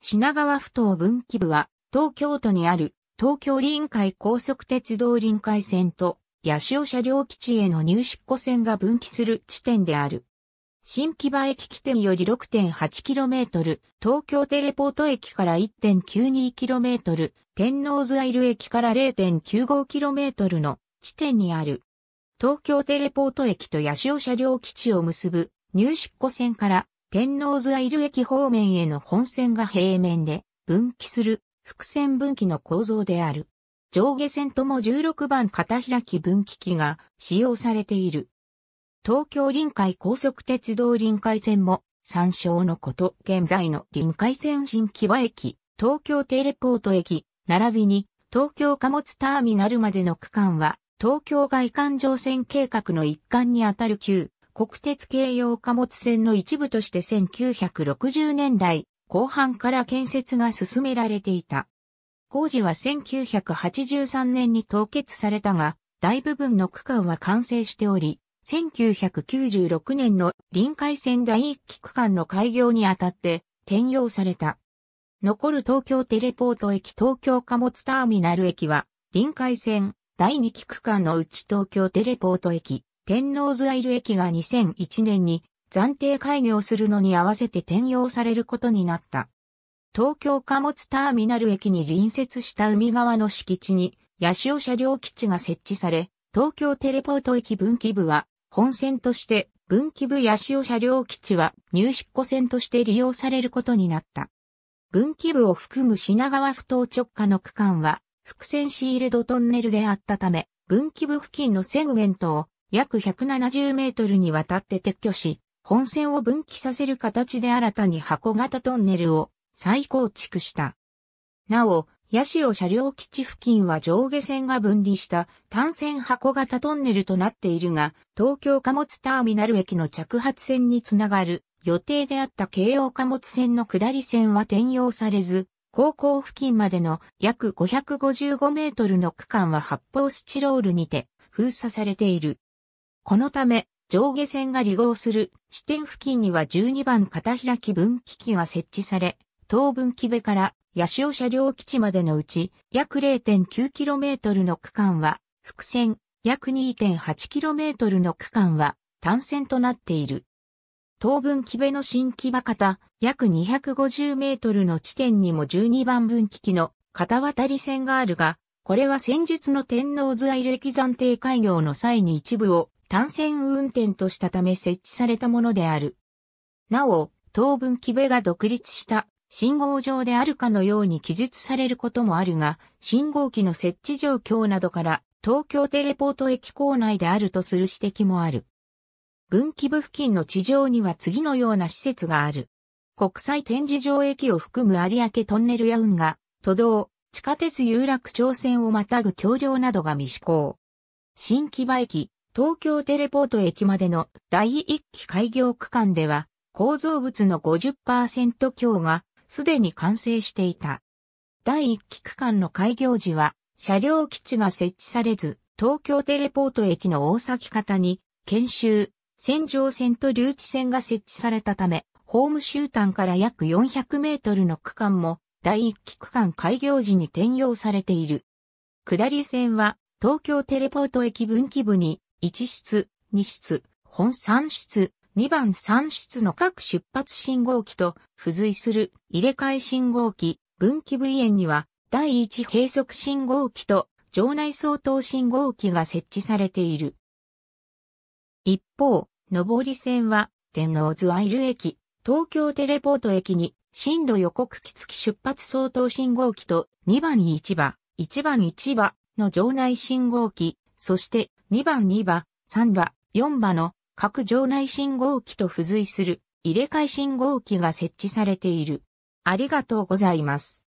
品川府頭分岐部は、東京都にある東京臨海高速鉄道臨海線と八潮車両基地への入出庫線が分岐する地点である。新木場駅起点より 6.8km、東京テレポート駅から 1.92km、天王洲アイル駅から 0.95km の地点にある。東京テレポート駅と八潮車両基地を結ぶ入出庫線から天王洲アイル駅方面への本線が平面で分岐する伏線分岐の構造である。上下線とも16番片開き分岐機が使用されている。東京臨海高速鉄道臨海線も参照のこと、現在の臨海線新木場駅、東京テレポート駅、並びに東京貨物ターミナルまでの区間は東京外環状線計画の一環にあたる旧国鉄京葉貨物線の一部として1960年代後半から建設が進められていた。工事は1983年に凍結されたが、大部分の区間は完成しており、1996年の臨海線第1期区間の開業にあたって転用された。残る東京テレポート駅東京貨物ターミナル駅は、臨海線第2期区間のうち東京テレポート駅、天王洲アイル駅が2001年に暫定開業するのに合わせて転用されることになった。東京貨物ターミナル駅に隣接した海側の敷地に、八潮車両基地が設置され、東京テレポート駅分岐部は、本線として、分岐部八潮車両基地は入出庫線として利用されることになった。分岐部を含む品川不当直下の区間は、伏線シールドトンネルであったため、分岐部付近のセグメントを約170メートルにわたって撤去し、本線を分岐させる形で新たに箱型トンネルを再構築した。なお、八オ車両基地付近は上下線が分離した単線箱型トンネルとなっているが、東京貨物ターミナル駅の着発線につながる予定であった京王貨物線の下り線は転用されず、高校付近までの約555メートルの区間は発泡スチロールにて封鎖されている。このため、上下線が離合する支点付近には12番片開き分岐器が設置され、東分岐部から八潮車両基地までのうち約 0.9km の区間は複線、約 2.8km の区間は単線となっている。東分岐部の新木場方約250メートルの地点にも12番分岐器の片渡り線があるが、これは先日の天皇図愛歴暫定開業の際に一部を単線運転としたため設置されたものである。なお、当分木部が独立した信号場であるかのように記述されることもあるが、信号機の設置状況などから東京テレポート駅構内であるとする指摘もある。分岐部付近の地上には次のような施設がある。国際展示場駅を含む有明トンネルや運河、都道、地下鉄有楽町線をまたぐ橋梁などが未施行。新木場駅、東京テレポート駅までの第1期開業区間では、構造物の50%強がすでに完成していた。第1期区間の開業時は、車両基地が設置されず、東京テレポート駅の大崎方に、研修、線上線と留置線が設置されたため、ホーム終端から約400メートルの区間も、第1期区間開業時に転用されている。下り線は、東京テレポート駅分岐部に、1室、2室、本3室、2番3室の各出発信号機と付随する入れ替え信号機、分岐部位円には第1閉塞信号機と場内相当信号機が設置されている。一方、上り線は天王ズアイル駅、東京テレポート駅に震度予告機付き出発相当信号機と2番一場、1番一場の場内信号機、そして2番2番、3番、4番の各場内信号機と付随する入れ替え信号機が設置されている。ありがとうございます。